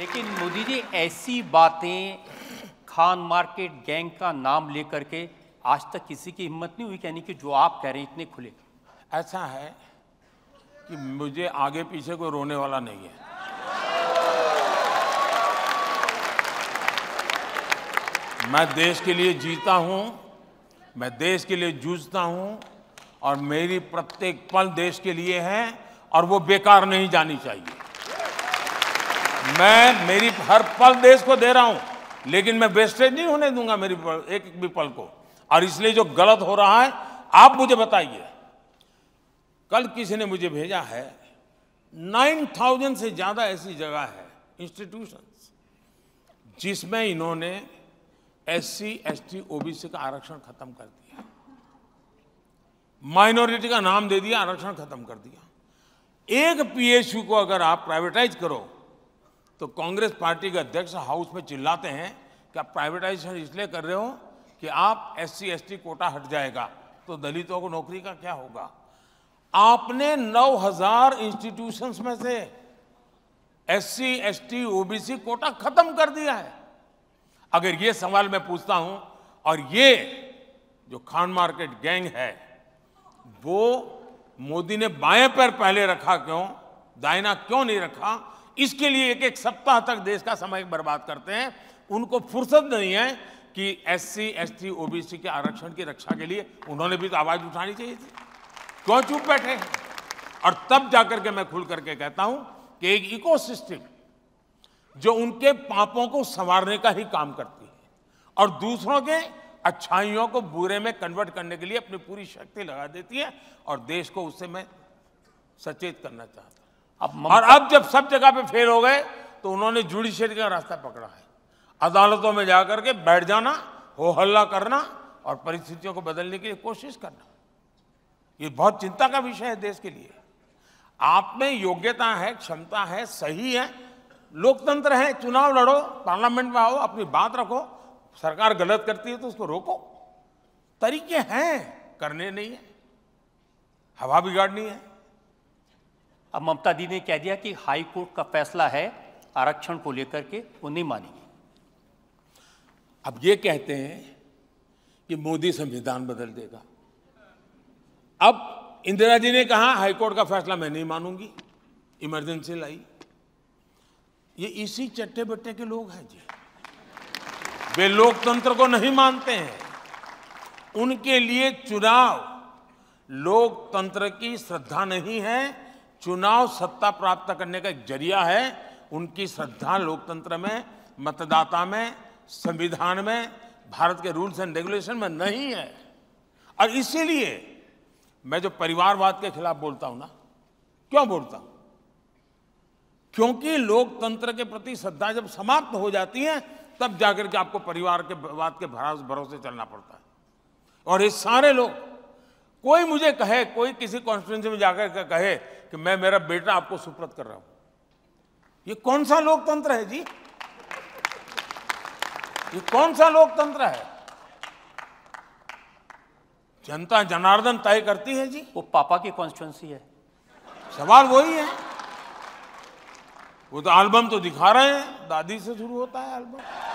लेकिन मोदी जी ऐसी बातें खान मार्केट गैंग का नाम लेकर के आज तक किसी की हिम्मत नहीं हुई कहने की जो आप कह रहे हैं इतने खुले ऐसा है कि मुझे आगे पीछे कोई रोने वाला नहीं है मैं देश के लिए जीता हूँ मैं देश के लिए जूझता हूँ और मेरी प्रत्येक पल देश के लिए है और वो बेकार नहीं जानी चाहिए मैं मेरी हर पल देश को दे रहा हूं लेकिन मैं वेस्टेज नहीं होने दूंगा मेरी पल, एक भी पल को और इसलिए जो गलत हो रहा है आप मुझे बताइए कल किसी ने मुझे भेजा है 9000 से ज़्यादा ऐसी जगह है इंस्टीट्यूशन जिसमें इन्होंने S C S T OBC का आरक्षण खत्म कर दिया माइनॉरिटी का नाम दे दिया आरक्षण खत्म कर दिया एक पीएचयू को अगर आप प्राइवेटाइज करो तो कांग्रेस पार्टी के अध्यक्ष हाउस में चिल्लाते हैं कि आप प्राइवेटाइजेशन इसलिए कर रहे हो कि आप S C S T quota हट जाएगा तो दलितों को नौकरी का क्या होगा आपने 9000 इंस्टीट्यूशंस में से S C S T OBC quota खत्म कर दिया है अगर ये सवाल मैं पूछता हूं और ये जो खान मार्केट गैंग है वो मोदी ने बाएं पर पहले रखा क्यों दायना क्यों नहीं रखा इसके लिए एक एक सप्ताह तक देश का समय बर्बाद करते हैं उनको फुर्सत नहीं है कि एस सी एस टी ओ के आरक्षण की रक्षा के लिए उन्होंने भी तो आवाज़ उठानी चाहिए थी क्यों चुप बैठे और तब जाकर के मैं खुल करके कहता हूं कि एक इकोसिस्टम जो उनके पापों को संवारने का ही काम करती है और दूसरों के अच्छाइयों को बुरे में कन्वर्ट करने के लिए अपनी पूरी शक्ति लगा देती है और देश को उससे मैं सचेत करना चाहता हूं अब और अब जब सब जगह पे फेल हो गए तो उन्होंने जुडिशियरी का रास्ता पकड़ा है अदालतों में जाकर के बैठ जाना हो हल्ला करना और परिस्थितियों को बदलने के लिए कोशिश करना ये बहुत चिंता का विषय है देश के लिए आप में योग्यता है क्षमता है सही है लोकतंत्र है चुनाव लड़ो पार्लियामेंट में आओ अपनी बात रखो सरकार गलत करती है तो उसको रोको तरीके हैं करने नहीं है हवा बिगाड़नी है अब ममता दी ने कह दिया कि हाई कोर्ट का फैसला है आरक्षण को लेकर के वो नहीं मानेगी अब ये कहते हैं कि मोदी संविधान बदल देगा अब इंदिरा जी ने कहा हाईकोर्ट का फैसला मैं नहीं मानूंगी इमरजेंसी लाई ये इसी चट्टे बट्टे के लोग हैं जी वे लोकतंत्र को नहीं मानते हैं उनके लिए चुनाव लोकतंत्र की श्रद्धा नहीं है चुनाव सत्ता प्राप्त करने का एक जरिया है उनकी श्रद्धा लोकतंत्र में मतदाता में संविधान में भारत के रूल्स एंड रेगुलेशन में नहीं है और इसीलिए मैं जो परिवारवाद के खिलाफ बोलता हूं ना क्यों बोलता हूं क्योंकि लोकतंत्र के प्रति श्रद्धा जब समाप्त हो जाती है तब जाकर के आपको परिवार के वाद के भरोसे चलना पड़ता है और ये सारे लोग कोई मुझे कहे कोई किसी कॉन्स्टिट्यूंसी में जाकर के कहे कि मैं मेरा बेटा आपको सुप्रत कर रहा हूं ये कौन सा लोकतंत्र है जी ये कौन सा लोकतंत्र है जनता जनार्दन तय करती है जी वो पापा की कॉन्स्टिट्युएंसी है सवाल वही है वो तो एल्बम तो दिखा रहे हैं दादी से शुरू होता है एल्बम